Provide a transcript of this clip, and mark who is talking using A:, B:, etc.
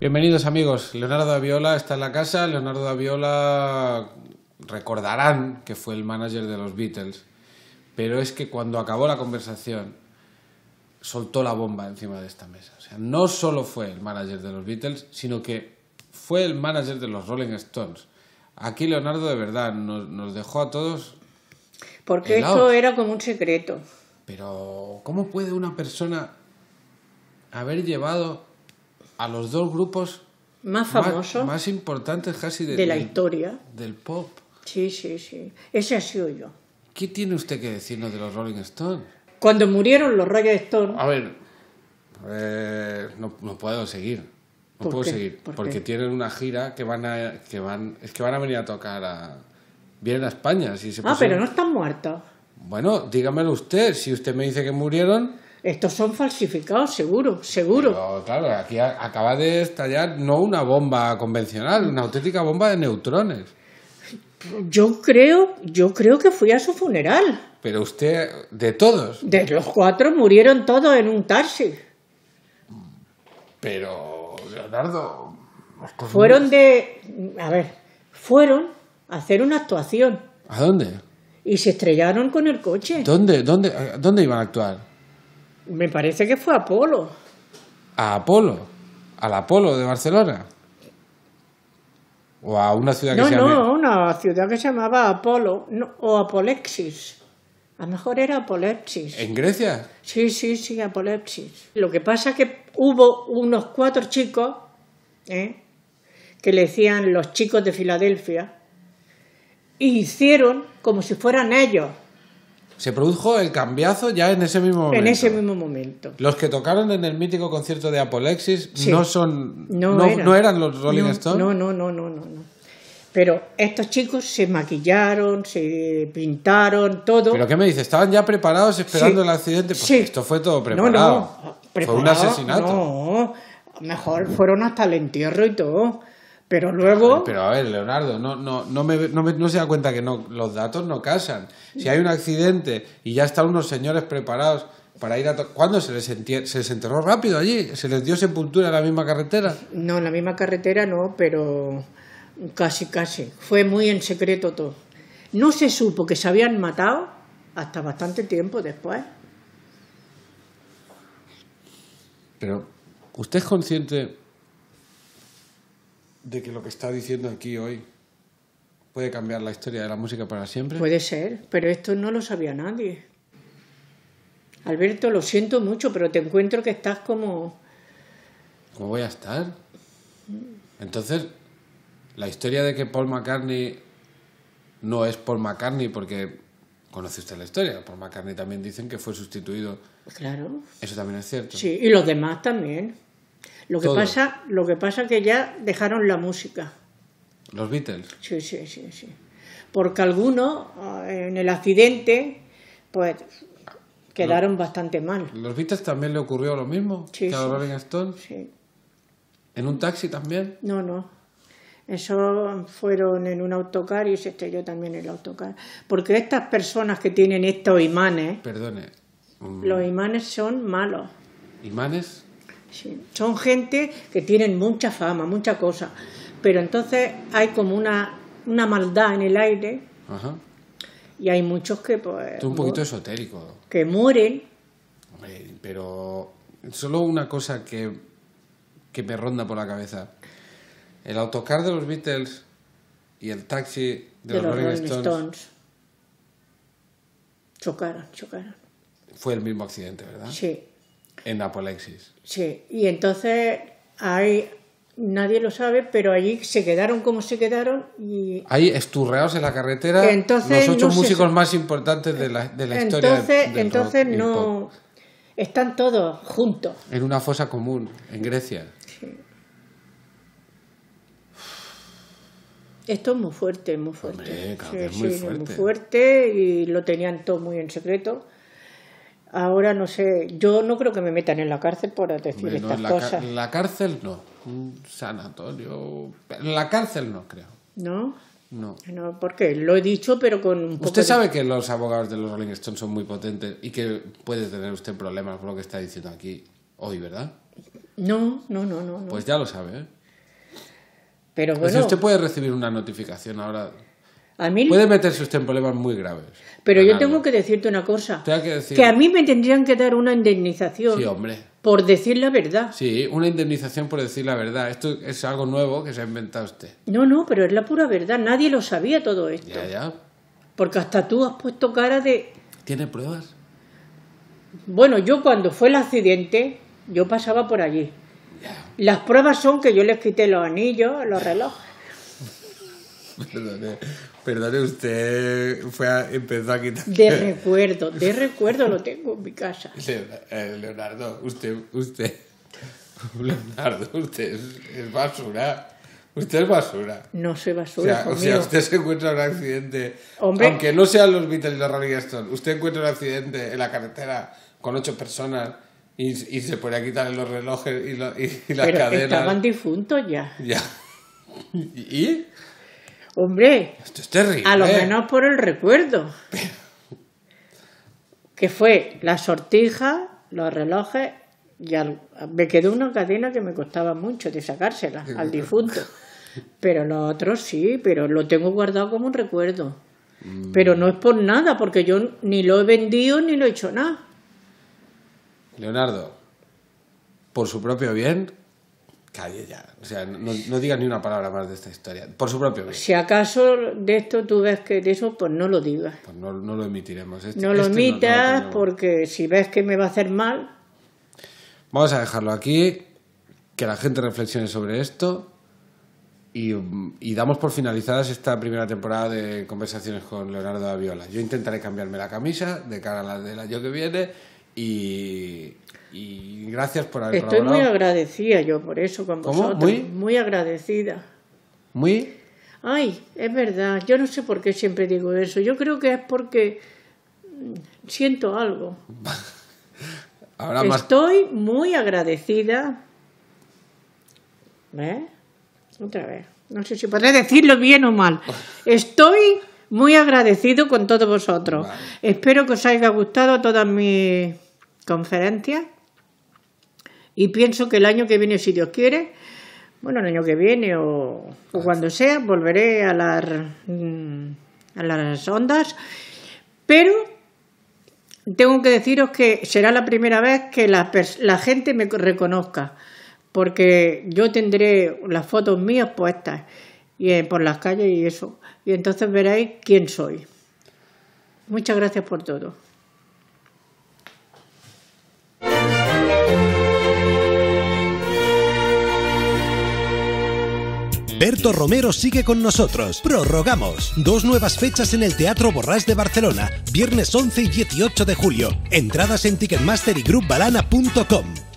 A: Bienvenidos amigos, Leonardo Aviola está en la casa. Leonardo Aviola recordarán que fue el manager de los Beatles, pero es que cuando acabó la conversación soltó la bomba encima de esta mesa. O sea, no solo fue el manager de los Beatles, sino que fue el manager de los Rolling Stones. Aquí Leonardo de verdad nos, dejó a todos.
B: Porque eso era como un secreto.
A: Pero, ¿cómo puede una persona haber llevado a los dos grupos
B: más famosos,
A: más, importantes casi de, la
B: historia del pop. Sí, sí, sí. Ese ha sido yo.
A: ¿Qué tiene usted que decirnos de los Rolling Stones?
B: Cuando murieron los Rolling Stones.
A: A ver, no, puedo seguir.
B: No puedo seguir. porque
A: tienen una gira que van a. Que van, es que van a venir a tocar a. Vienen a España. ah, pero no
B: están muertos.
A: Bueno, dígamelo usted. Si usted me dice que murieron. Estos son falsificados, seguro,
B: seguro.
A: claro, aquí acaba de estallar no una bomba convencional, una auténtica bomba de neutrones.
B: Yo creo, yo creo que fui a su funeral.
A: Pero usted, de todos.
B: De los cuatro murieron todos en un taxi.
A: Pero, Leonardo. Fueron
B: de. A ver, fueron a hacer una actuación. ¿A dónde? Y se estrellaron con el coche.
A: ¿Dónde? ¿Dónde, dónde iban a actuar?
B: Me parece que fue a Apolo.
A: ¿A Apolo? ¿Al Apolo de Barcelona? ¿O a una ciudad que se llamaba...? No,
B: no, una ciudad que se llamaba Apolo o Apolexis. A lo mejor era Apolepsis. ¿En Grecia? Sí, sí, sí, Apolepsis. Lo que pasa es que hubo unos cuatro chicos ¿eh? que le decían los chicos de Filadelfia y hicieron como si fueran ellos
A: se produjo el cambiazo ya en ese mismo momento. En ese
B: mismo momento.
A: Los que tocaron en el mítico concierto de Apolexis no son no, eran. los Rolling Stones. No,
B: no, no, no, no, Pero estos chicos se maquillaron, se pintaron, todo. ¿Pero qué
A: me dice ¿Estaban ya preparados esperando el accidente? Pues sí. esto fue todo preparado.
B: No, no. Fue un asesinato. No, mejor fueron hasta el entierro y todo pero luego.
A: Pero a ver, Leonardo, no, no, no, se da cuenta que no, los datos no casan. Si hay un accidente y ya están unos señores preparados para ir a... ¿Cuándo se se les enterró rápido allí? ¿Se les dio
B: sepultura en la misma carretera? No, en la misma carretera no, pero casi, casi. Fue muy en secreto todo. No se supo que se habían matado hasta bastante tiempo después.
A: Pero, ¿usted es consciente de que lo que está diciendo aquí hoy puede cambiar la historia de la música para siempre?
B: Puede ser, pero esto no lo sabía nadie. Alberto, lo siento mucho, pero te encuentro que estás como...
A: ¿Cómo voy a estar? Entonces, la historia de que Paul McCartney no es Paul McCartney, porque conoce usted la historia, Paul McCartney también dicen que fue sustituido. Claro. Eso también es cierto. Sí, y los
B: demás también. Lo que pasa, lo que pasa que ya dejaron la música. Los Beatles. Sí, sí, sí, sí. Porque algunos eh, en el accidente, pues quedaron bastante mal.
A: ¿Los Beatles también le ocurrió lo mismo? Sí, a Sí. ¿En un taxi también?
B: No, no. Eso fueron en un autocar y se estrelló también en el autocar. Porque estas personas que tienen estos imanes. Perdone. los imanes son malos.
A: ¿Imanes?
B: Son gente que tienen mucha fama, mucha cosa, pero entonces hay como una, maldad en el aire y hay muchos que pues... un poquito
A: esotérico.
B: Que mueren.
A: Hombre, pero solo una cosa que, que me ronda por la cabeza. El autocar de los Beatles y el taxi de, los, Rolling, Stones.
B: Chocaron, chocaron.
A: Fue el mismo accidente, ¿verdad? Sí. En Apolexis.
B: Sí, y entonces hay, nadie lo sabe, pero allí se quedaron como se quedaron y...
A: Ahí esturreados en la carretera los ocho músicos más importantes de la, historia. Del entonces no...
B: Están todos juntos.
A: En una fosa común, en Grecia.
B: Esto es muy fuerte, muy fuerte. fuerte. muy fuerte y lo tenían todo muy en secreto. Ahora no sé, yo no creo que me metan en la cárcel por decir estas la cosas.
A: La cárcel no, un sanatorio. En la cárcel no creo. ¿No? No.
B: No, porque lo he dicho, pero con un poco Usted sabe
A: que los abogados de los Rolling Stones son muy potentes y que puede tener usted problemas con lo que está diciendo aquí hoy, ¿verdad?
B: No, no, no, no. Pues
A: ya lo sabe, ¿eh? Pero bueno. Pues usted puede recibir una notificación ahora Puede meterse usted en problemas muy graves. Pero yo tengo
B: que decirte una cosa.
A: Que, a mí
B: me tendrían que dar una indemnización. Sí, hombre. Por decir la verdad.
A: Sí, una indemnización por decir la verdad. Esto es algo nuevo que se ha inventado usted.
B: No, no, pero es la pura verdad. Nadie lo sabía todo esto. Ya, ya. Porque hasta tú has puesto cara de...
A: ¿Tiene pruebas?
B: Bueno, yo cuando fue el accidente, yo pasaba por allí. Las pruebas son que yo les quité los anillos, los relojes.
A: Perdón, Perdone, usted fue a, empezó a quitar. De
B: recuerdo, de recuerdo lo tengo en mi casa.
A: Eh, Leonardo, usted, usted. Leonardo, usted es, basura. Usted es basura.
B: No soy basura. O sea, usted
A: se encuentra en un accidente. Aunque no sean los Beatles y los Rolling Stones, usted encuentra un accidente en la carretera con ocho personas y, se pone a los relojes y, la y, Pero cadenas. Estaban
B: difuntos ya.
A: Ya.
B: ¿Y? Hombre, a lo menos por el recuerdo. que fue la sortija, los relojes y me quedó una cadena que me costaba mucho de sacársela al difunto. Pero lo otro sí, pero lo tengo guardado como un recuerdo. Mm. Pero no es por nada, porque yo ni lo he vendido ni lo he hecho nada.
A: Leonardo, por su propio bien, calle ya. O sea, no, digas ni una palabra más de esta historia, por su propio bien.
B: Si acaso de esto tú ves que de eso, pues no lo digas.
A: Pues no, lo emitiremos. Este- no lo este
B: porque si ves que me va a hacer mal.
A: Vamos a dejarlo aquí, que la gente reflexione sobre esto y, damos por finalizadas esta primera temporada de conversaciones con Leonardo Aviola. Yo intentaré cambiarme la camisa de cara a la del año que viene y y gracias por haber Estoy muy
B: agradecida yo por eso con vosotros. ¿Muy? agradecida. ¿Muy? Ay, es verdad. Yo no sé por qué siempre digo eso. Yo creo que es porque siento algo. Estoy muy agradecida. ¿Eh? Otra vez. No sé si podré decirlo bien o mal. Estoy muy agradecido con todos vosotros. Espero que os haya gustado todas mis conferencias. Y pienso que el año que viene, si Dios quiere, bueno, el año que viene o, cuando sea, volveré a, las, mm, a las ondas. Pero tengo que deciros que será la primera vez que la, gente me reconozca, porque yo tendré las fotos mías puestas y eh, por las calles y eso. Y entonces veréis quién soy. Muchas gracias por todo.
A: Berto Romero sigue con nosotros. Prorrogamos. Dos nuevas fechas en el Teatro Borrás de Barcelona, viernes 11 y 18 de julio. Entradas en Ticketmaster y Groupbalana.com.